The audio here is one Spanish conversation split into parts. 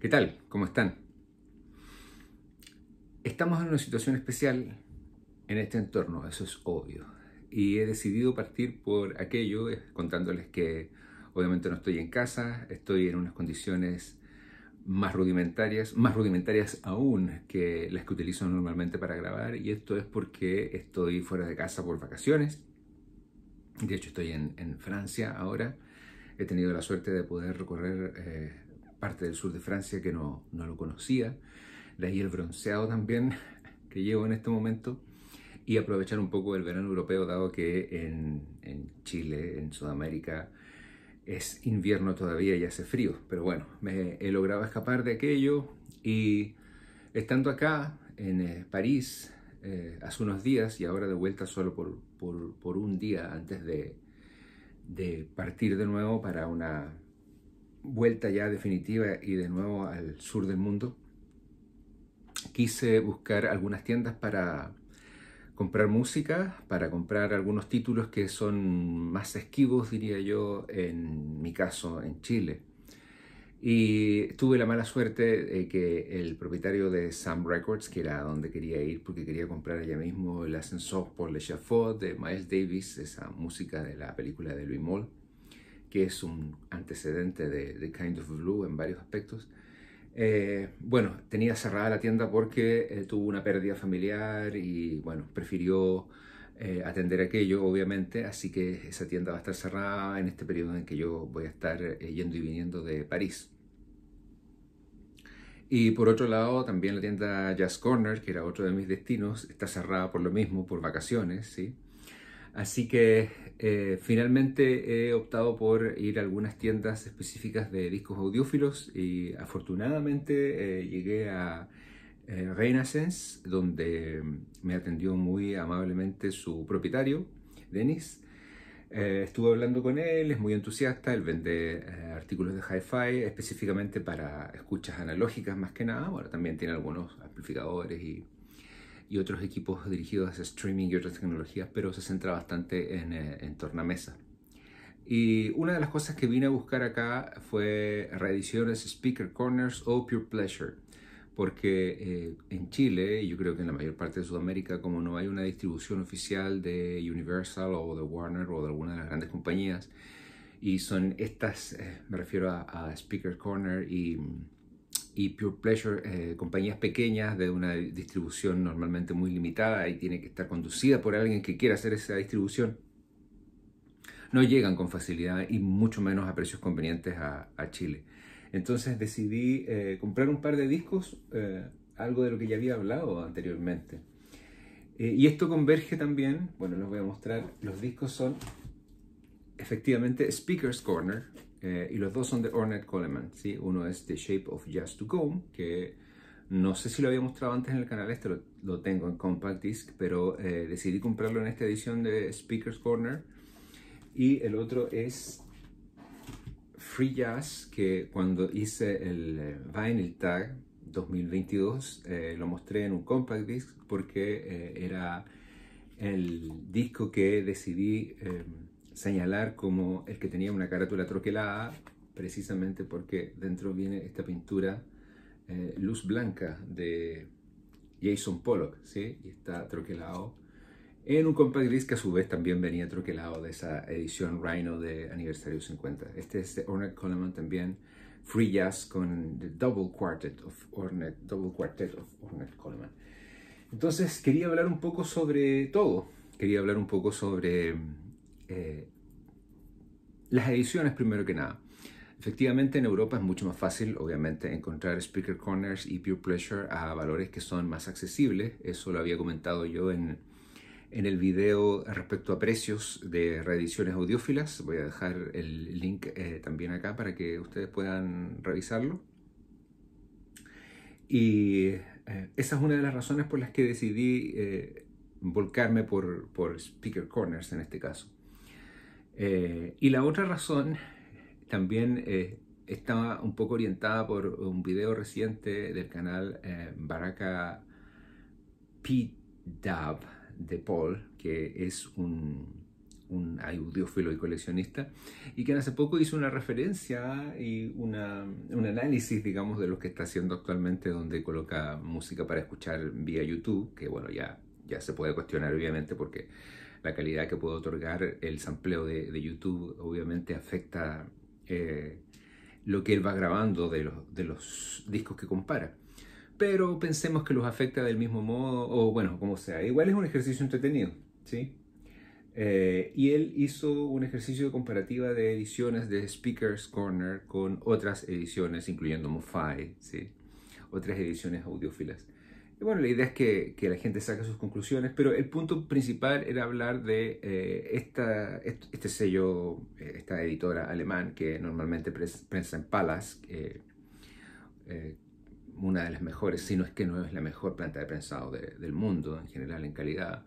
¿Qué tal? ¿Cómo están? Estamos en una situación especial en este entorno, eso es obvio. Y he decidido partir por aquello eh, contándoles que obviamente no estoy en casa, estoy en unas condiciones más rudimentarias, más rudimentarias aún que las que utilizo normalmente para grabar y esto es porque estoy fuera de casa por vacaciones. De hecho estoy en, Francia ahora. He tenido la suerte de poder recorrer eh, parte del sur de Francia que no, lo conocía. De ahí el bronceado también que llevo en este momento. Y aprovechar un poco el verano europeo, dado que en, Chile, en Sudamérica, es invierno todavía y hace frío. Pero bueno, me he logrado escapar de aquello y estando acá en eh, París eh, hace unos días y ahora de vuelta solo por, un día antes de, de partir de nuevo para una vuelta ya definitiva y de nuevo al sur del mundo, quise buscar algunas tiendas para comprar música, para comprar algunos títulos que son más esquivos, diría yo, en mi caso, en Chile. Y tuve la mala suerte de que el propietario de Sam Records, que era donde quería ir porque quería comprar allá mismo el ascensor por Le Chaffaut de Miles Davis, esa música de la película de Louis Moll, que es un antecedente de, Kind of Blue en varios aspectos. Eh, bueno, tenía cerrada la tienda porque eh, tuvo una pérdida familiar y bueno, prefirió eh, atender aquello, obviamente, así que esa tienda va a estar cerrada en este periodo en que yo voy a estar yendo y viniendo de París. Y por otro lado, también la tienda Jazz Corner, que era otro de mis destinos, está cerrada por lo mismo, por vacaciones, ¿sí? Así que eh, finalmente he optado por ir a algunas tiendas específicas de discos audiófilos y afortunadamente eh, llegué a eh, Renaissance, donde me atendió muy amablemente su propietario, Denis. Eh, estuve hablando con él, es muy entusiasta, él vende artículos de hi-fi específicamente para escuchas analógicas más que nada, bueno, también tiene algunos amplificadores y y otros equipos dirigidos a streaming y otras tecnologías, pero se centra bastante en, eh, en mesa. Y una de las cosas que vine a buscar acá fue reediciones Speaker Corners o Pure Pleasure, porque eh, en Chile, y yo creo que en la mayor parte de Sudamérica, como no hay una distribución oficial de Universal o de Warner o de alguna de las grandes compañías, y son estas, eh, me refiero a, a Speaker Corner y y Pure Pleasure, eh, compañías pequeñas de una distribución normalmente muy limitada y tiene que estar conducida por alguien que quiera hacer esa distribución, no llegan con facilidad y mucho menos a precios convenientes a, Chile. Entonces decidí eh, comprar un par de discos, eh, algo de lo que ya había hablado anteriormente. y esto converge también, bueno, les voy a mostrar, los discos son efectivamente Speaker's Corner, eh, y los dos son de Ornette Coleman, ¿sí? Uno es The Shape of Just to Go, que no sé si lo había mostrado antes en el canal, este lo, tengo en Compact Disc, pero eh, decidí comprarlo en esta edición de Speaker's Corner. Y el otro es Free Jazz, que cuando hice el eh, Vinyl Tag 2022 lo mostré en un Compact Disc porque era el disco que decidí em, señalar como el que tenía una carátula troquelada, precisamente porque dentro viene esta pintura eh, Luz Blanca de Jason Pollock, ¿sí? y está troquelado en un compact gris que a su vez también venía troquelado de esa edición Rhino de aniversario 50. Este es de Ornette Coleman también, Free Jazz con The Double Quartet of Ornette, Double Quartet of Ornette Coleman. Entonces quería hablar un poco sobre todo, quería hablar un poco sobre eh, las ediciones primero que nada. Efectivamente, en Europa es mucho más fácil, obviamente, encontrar speaker corners y Pure pleasure a valores que son más accesibles. Eso lo había comentado yo en, el video respecto a precios de reediciones audiófilas. Voy a dejar el link eh, también acá para que ustedes puedan revisarlo. Y eh, esa es una de las razones por las que decidí volcarme por, por speaker corners en este caso. Eh, y la otra razón también eh, está un poco orientada por un video reciente del canal eh, Baraka p Dub de Paul, que es un, audiófilo y coleccionista, y que hace poco hizo una referencia y un análisis, digamos, de lo que está haciendo actualmente, donde coloca música para escuchar vía YouTube, que bueno, ya se puede cuestionar obviamente porque la calidad que puede otorgar el sampleo de, de YouTube obviamente afecta eh, lo que él va grabando de los, de los discos que compara. Pero pensemos que los afecta del mismo modo, o bueno, como sea. Igual es un ejercicio entretenido, ¿sí? Eh, y él hizo un ejercicio de comparativa de ediciones de Speakers Corner con otras ediciones, incluyendo MoFi, ¿sí? otras ediciones audiófilas. Y bueno, la idea es que, la gente saque sus conclusiones, pero el punto principal era hablar de eh, esta, este sello, eh, esta editora alemán que normalmente prensa en palas, eh, una de las mejores, si no es que no es la mejor planta de prensado del mundo en general en calidad,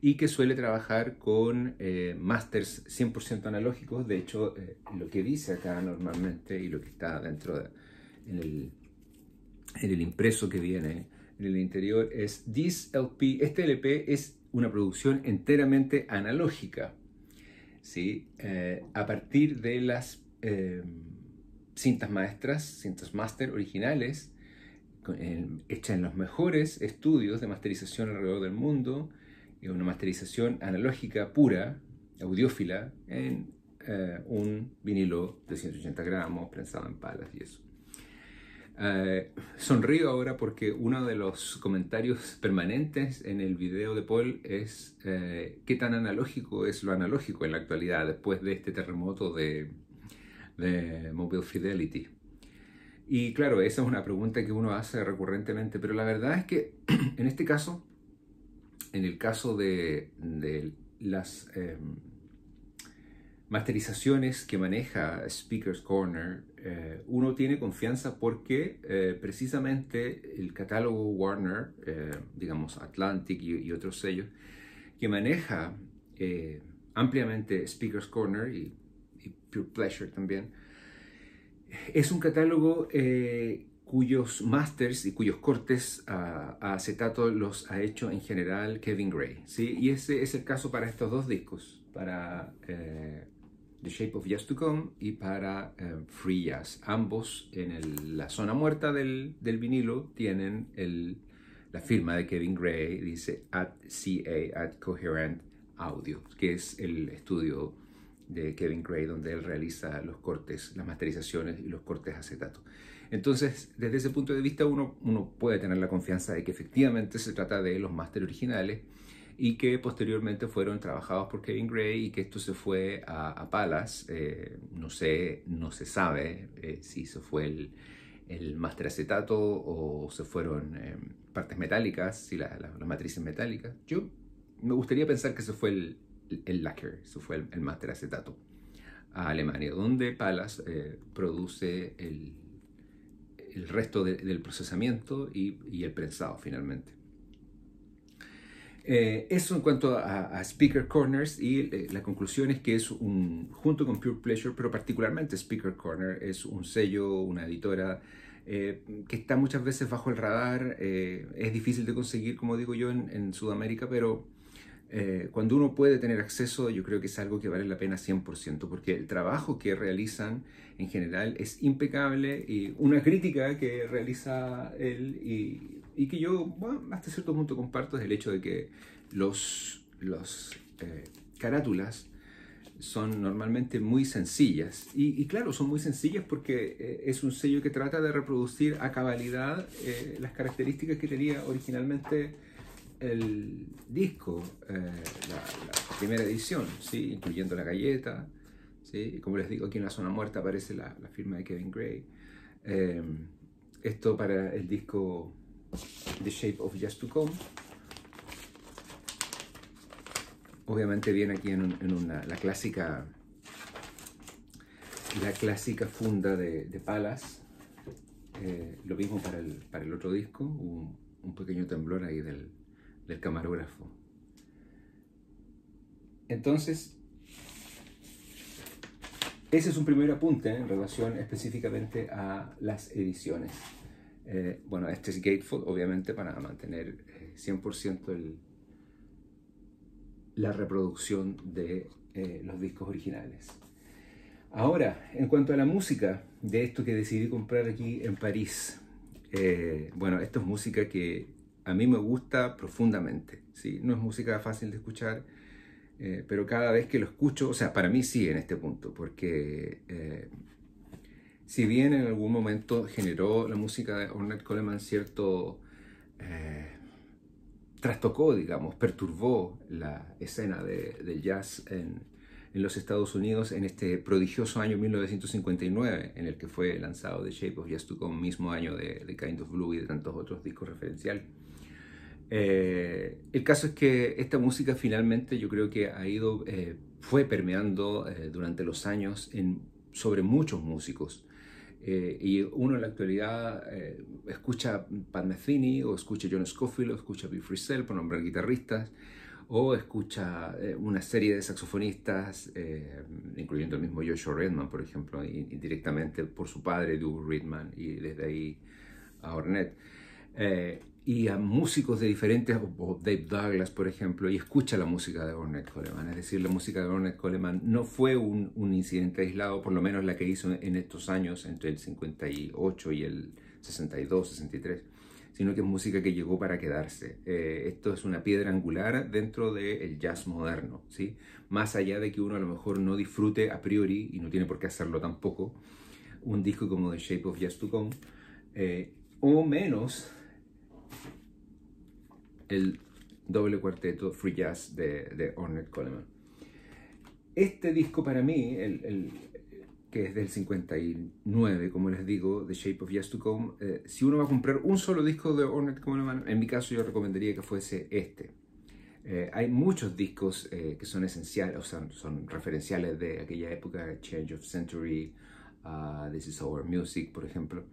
y que suele trabajar con masters 100% analógicos. De hecho, lo que dice acá normalmente y lo que está dentro en el, en el impreso que viene el interior es This LP. Este LP es una producción enteramente analógica, ¿sí? Eh, a partir de las eh, cintas maestras, cintas master originales, eh, hechas en los mejores estudios de masterización alrededor del mundo, y una masterización analógica pura, audiófila, en un vinilo de 180 gramos, prensado en palas y eso. Eh, sonrío ahora porque uno de los comentarios permanentes en el video de Paul es eh, qué tan analógico es lo analógico en la actualidad después de este terremoto de, Mobile Fidelity. Y claro, esa es una pregunta que uno hace recurrentemente, pero la verdad es que en este caso, en el caso de, las... Em, masterizaciones que maneja Speaker's Corner, eh, uno tiene confianza porque eh, precisamente el catálogo Warner, eh, digamos Atlantic y, otros sellos, que maneja ampliamente Speaker's Corner y, Pure Pleasure también, es un catálogo cuyos masters y cuyos cortes a, a, acetato los ha hecho en general Kevin Gray. ¿sí? Y ese es el caso para estos dos discos, para The Shape of Yes to Come y para eh, Free Jazz. Ambos en la zona muerta del, vinilo tienen la firma de Kevin Gray, dice at CA, at Coherent Audio, que es el estudio de Kevin Gray donde él realiza los cortes, las masterizaciones y los cortes acetato. Entonces, desde ese punto de vista uno, puede tener la confianza de que efectivamente se trata de los másteres originales y que posteriormente fueron trabajados por Kevin Gray y que esto se fue a, Palas. Eh, no, sé, no se sabe eh, si se fue el, el acetato o se fueron eh, partes metálicas, si las matrices metálicas. Yo me gustaría pensar que se fue el, el, lacquer, se fue el, máster acetato a Alemania, donde Palas produce el, resto del procesamiento y, y el prensado finalmente. Eh, eso en cuanto a, Speaker Corners y eh, la conclusión es que es un, junto con Pure Pleasure, pero particularmente Speaker Corner, es un sello, una editora eh, que está muchas veces bajo el radar, es difícil de conseguir, como digo yo, en, en Sudamérica, pero cuando uno puede tener acceso, yo creo que es algo que vale la pena 100%, porque el trabajo que realizan en general es impecable y una crítica que realiza él y y que yo hasta cierto punto comparto es el hecho de que los, los eh, carátulas son normalmente muy sencillas. Y, claro, son muy sencillas porque eh, es un sello que trata de reproducir a cabalidad eh, las características que tenía originalmente el disco, la, primera edición, ¿sí? incluyendo la galleta. ¿sí? Como les digo, aquí en la zona muerta aparece la firma de Kevin Gray. esto para el disco The Shape of Just to Come. Obviamente viene aquí en, una, la clásica la clásica funda de, palas. Eh, lo mismo para el, otro disco, un, pequeño temblor ahí del camarógrafo. Entonces, ese es un primer apunte en relación específicamente a las ediciones. Eh, bueno, este es gatefold, obviamente, para mantener 100% eh, el, la reproducción de eh, los discos originales. Ahora, en cuanto a la música de esto que decidí comprar aquí en París, bueno, esto es música que a mí me gusta profundamente, ¿sí? No es música fácil de escuchar, pero cada vez que lo escucho, o sea, para mí sí en este punto, porque si bien en algún momento generó la música de Ornette Coleman cierto... Eh, trastocó, digamos, perturbó la escena del jazz en, los Estados Unidos en este prodigioso año 1959, en el que fue lanzado The Shape of Jazz to mismo año de, de Kind of Blue y de tantos otros discos referenciales. Eh, el caso es que esta música finalmente yo creo que ha ido, eh, fue permeando durante los años en, sobre muchos músicos. Eh, y uno en la actualidad eh, escucha Pat Metheny, o escucha John Scofield, o escucha Bill Frisell, por nombrar guitarristas, o escucha eh, una serie de saxofonistas, incluyendo el mismo Joshua Redman, por ejemplo, indirectamente por su padre, Doug Redman, y desde ahí a Ornette. Eh, y a músicos de diferentes, o Dave Douglas por ejemplo, y escucha la música de Ornette Coleman. Es decir, la música de Ornette Coleman no fue un, un, incidente aislado, por lo menos la que hizo en estos años, entre el 58 y el 62, 63, sino que es música que llegó para quedarse. Eh, esto es una piedra angular dentro del jazz moderno, ¿sí? Más allá de que uno a lo mejor no disfrute a priori, y no tiene por qué hacerlo tampoco, un disco como The Shape of Jazz to Come, eh, o menos el doble cuarteto Free Jazz de, de Ornette Coleman. Este disco para mí, el, que es del 59, como les digo, The Shape of Jazz to Come, eh, si uno va a comprar un solo disco de Ornette Coleman, en mi caso yo recomendaría que fuese este. Eh, hay muchos discos eh, que son esenciales, o sea, son referenciales de aquella época, Change of Century, uh, This is Our Music, por ejemplo.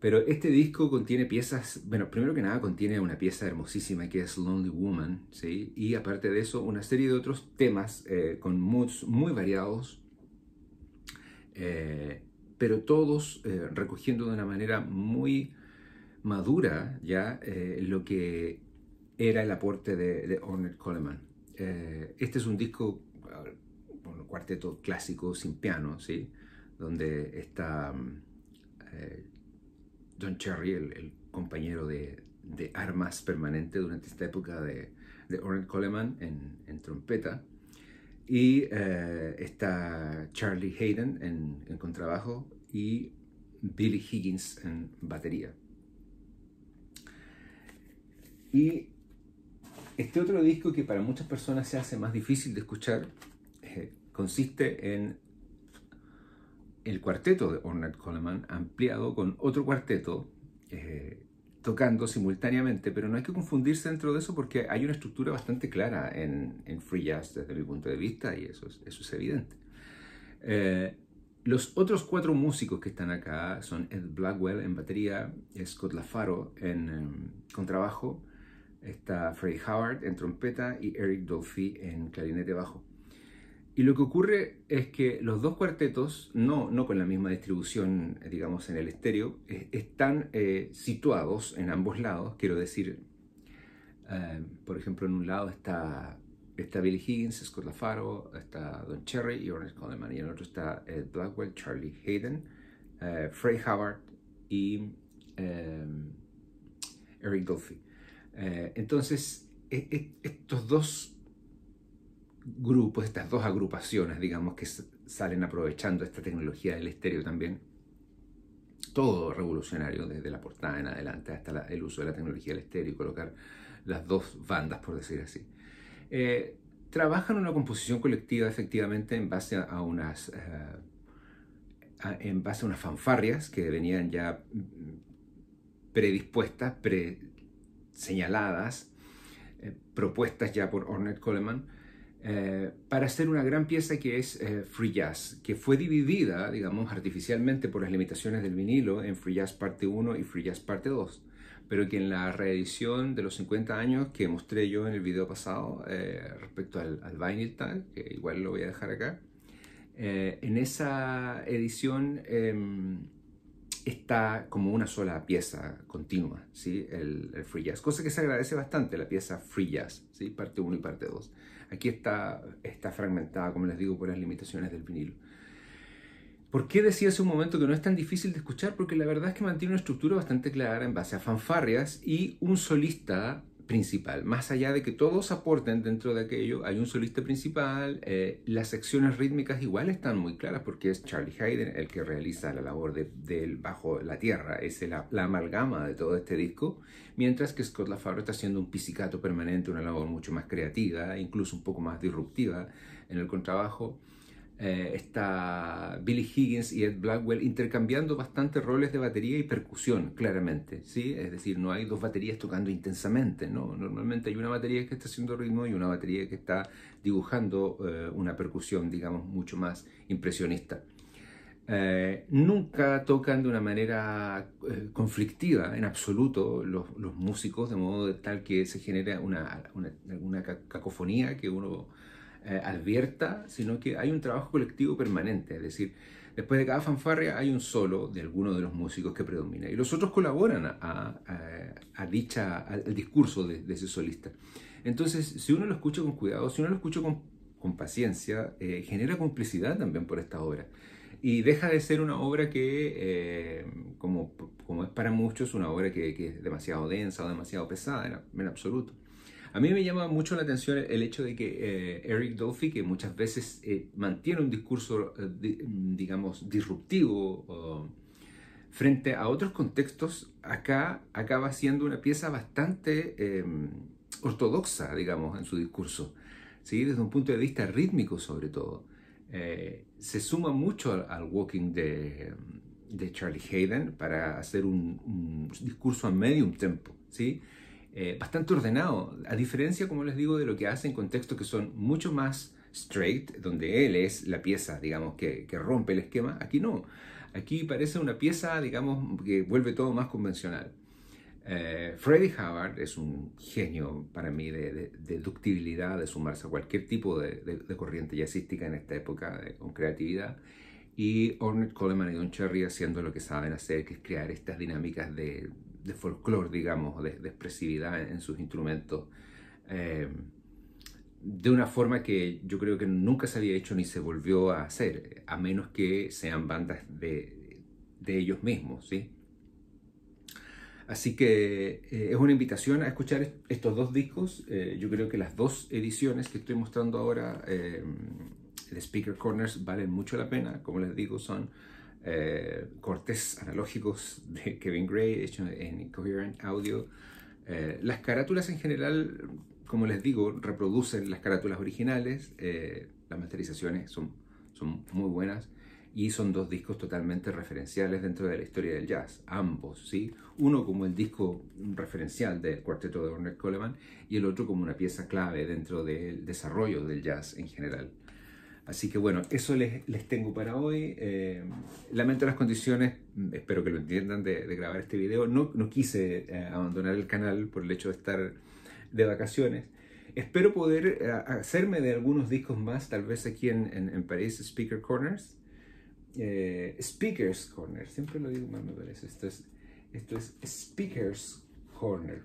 Pero este disco contiene piezas, bueno, primero que nada contiene una pieza hermosísima que es Lonely Woman, ¿sí? Y aparte de eso, una serie de otros temas eh, con moods muy variados, eh, pero todos eh, recogiendo de una manera muy madura ya lo que era el aporte de, de Coleman. este es un disco, bueno, cuarteto clásico sin piano, ¿sí? Donde está mm, Don Cherry, el, compañero de, armas permanente durante esta época de, de Coleman en, trompeta, y eh, está Charlie Hayden en, contrabajo y Billy Higgins en batería. Y este otro disco que para muchas personas se hace más difícil de escuchar eh, consiste en el cuarteto de Ornette Coleman ampliado con otro cuarteto eh, tocando simultáneamente, pero no hay que confundirse dentro de eso porque hay una estructura bastante clara en, en free jazz desde mi punto de vista y eso es, evidente. Eh, los otros cuatro músicos que están acá son Ed Blackwell en batería, Scott Lafaro en em, contrabajo, está Freddie Howard en trompeta y Eric Dolphy en clarinete bajo. Y lo que ocurre es que los dos cuartetos, no, no con la misma distribución, eh, digamos, en el estéreo, están eh, situados en ambos lados. Quiero decir, eh, por ejemplo, en un lado está, Billy Higgins, Scott LaFaro, está Don Cherry y Ernest Coleman. Y en el otro está Ed Blackwell, Charlie Hayden, Frey Howard y Eric Dolphy. entonces, e, e, estos dos grupos, estas dos agrupaciones, digamos, que salen aprovechando esta tecnología del estéreo también. Todo revolucionario, desde la portada en adelante hasta el uso de la tecnología del estéreo y colocar las dos bandas, por decir así. Eh, trabajan una composición colectiva efectivamente en base a unas... Eh, en base a unas fanfarrias que venían ya mm, predispuestas, pre señaladas, eh, propuestas ya por Ornette Coleman, eh, para hacer una gran pieza que es eh, Free Jazz, que fue dividida, digamos, artificialmente por las limitaciones del vinilo en Free Jazz parte 1 y Free Jazz parte 2, pero que en la reedición de los 50 años que mostré yo en el video pasado eh, respecto al, al vinyl tag, que igual lo voy a dejar acá, en esa edición em, está como una sola pieza continua, ¿sí? El, Free Jazz, cosa que se agradece bastante, la pieza Free Jazz, ¿sí? parte 1 y parte 2. Aquí está, fragmentada, como les digo, por las limitaciones del vinilo. ¿Por qué decía hace un momento que no es tan difícil de escuchar? Porque la verdad es que mantiene una estructura bastante clara en base a fanfarrias y un solista principal. Más allá de que todos aporten dentro de aquello, hay un solista principal, eh, las secciones rítmicas igual están muy claras porque es Charlie Hayden el que realiza la labor del bajo la tierra, es la, amalgama de todo este disco, mientras que Scott LaFaro está haciendo un pisicato permanente, una labor mucho más creativa, incluso un poco más disruptiva en el contrabajo. Eh, está Billy Higgins y Ed Blackwell intercambiando bastantes roles de batería y percusión, claramente, ¿sí? Es decir, no hay dos baterías tocando intensamente, ¿no? Normalmente hay una batería que está haciendo ritmo y una batería que está dibujando eh, una percusión, digamos, mucho más impresionista. Eh, nunca tocan de una manera conflictiva en absoluto los, músicos, de modo tal que se genera una cacofonía que uno eh, advierta, sino que hay un trabajo colectivo permanente, es decir, después de cada fanfarria hay un solo de alguno de los músicos que predomina y los otros colaboran a, dicha, al discurso de, ese solista. Entonces, si uno lo escucha con cuidado, si uno lo escucha con, paciencia, eh, genera complicidad también por esta obra y deja de ser una obra que, eh, como, como, es para muchos, una obra que, es demasiado densa o demasiado pesada en absoluto. A mí me llama mucho la atención el hecho de que eh, Eric Dolphy, que muchas veces eh, mantiene un discurso, eh, digamos, disruptivo frente a otros contextos, acá acaba siendo una pieza bastante em, ortodoxa, digamos, en su discurso, desde un punto de vista rítmico sobre todo. se suma mucho al, walking de, Charlie Hayden para hacer un, discurso a medium tempo, ¿sí? Eh, bastante ordenado, a diferencia, como les digo, de lo que hace en contextos que son mucho más straight, donde él es la pieza, digamos, que, rompe el esquema, aquí no. Aquí parece una pieza, digamos, que vuelve todo más convencional. Eh, Freddy Hubbard es un genio para mí de, de, de ductibilidad, de sumarse a cualquier tipo de, de corriente jazzística en esta época eh, con creatividad. Y Ornette Coleman y Don Cherry haciendo lo que saben hacer, que es crear estas dinámicas de, de folclore, digamos, de, expresividad en, sus instrumentos, eh, de una forma que yo creo que nunca se había hecho ni se volvió a hacer, a menos que sean bandas de, ellos mismos, ¿sí? Así que eh, es una invitación a escuchar estos dos discos. Eh, yo creo que las dos ediciones que estoy mostrando ahora, de Speaker Corners, valen mucho la pena. Como les digo, son eh, cortes analógicos de Kevin Gray, hecho en Incoherent Audio. Eh, las carátulas en general, como les digo, reproducen las carátulas originales. Eh, las masterizaciones son, muy buenas y son dos discos totalmente referenciales dentro de la historia del jazz, ambos, ¿sí? Uno como el disco referencial del cuarteto de Ornette Coleman y el otro como una pieza clave dentro del desarrollo del jazz en general. Así que bueno, eso les, tengo para hoy. Eh, lamento las condiciones, mm, espero que lo entiendan de, grabar este video. No, quise eh, abandonar el canal por el hecho de estar de vacaciones. Espero poder eh, hacerme de algunos discos más, tal vez aquí en, en, París, Speaker Corners. Speakers Corner, siempre lo digo mal me parece. Esto es, esto es Speakers Corner.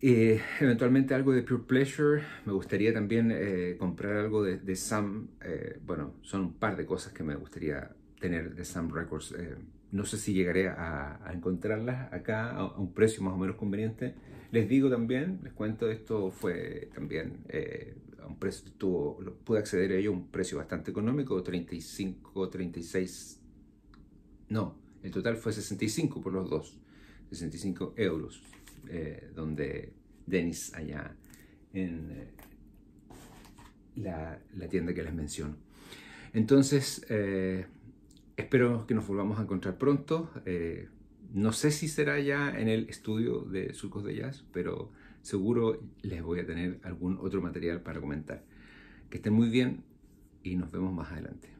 Eh, eventualmente algo de Pure Pleasure, me gustaría también eh, comprar algo de, Sam, eh, bueno, son un par de cosas que me gustaría tener de Sam Records. Eh, no sé si llegaré a, encontrarlas acá a, un precio más o menos conveniente. Les digo también, les cuento, esto fue también a un precio, tuvo, pude acceder a ello a un precio bastante económico, 35, 36, no, el total fue 65 por los dos, 65 euros. Eh, donde Dennis allá en eh, la, tienda que les menciono. Entonces, eh, espero que nos volvamos a encontrar pronto. no sé si será ya en el estudio de Surcos de Jazz, pero seguro les voy a tener algún otro material para comentar. Que estén muy bien y nos vemos más adelante.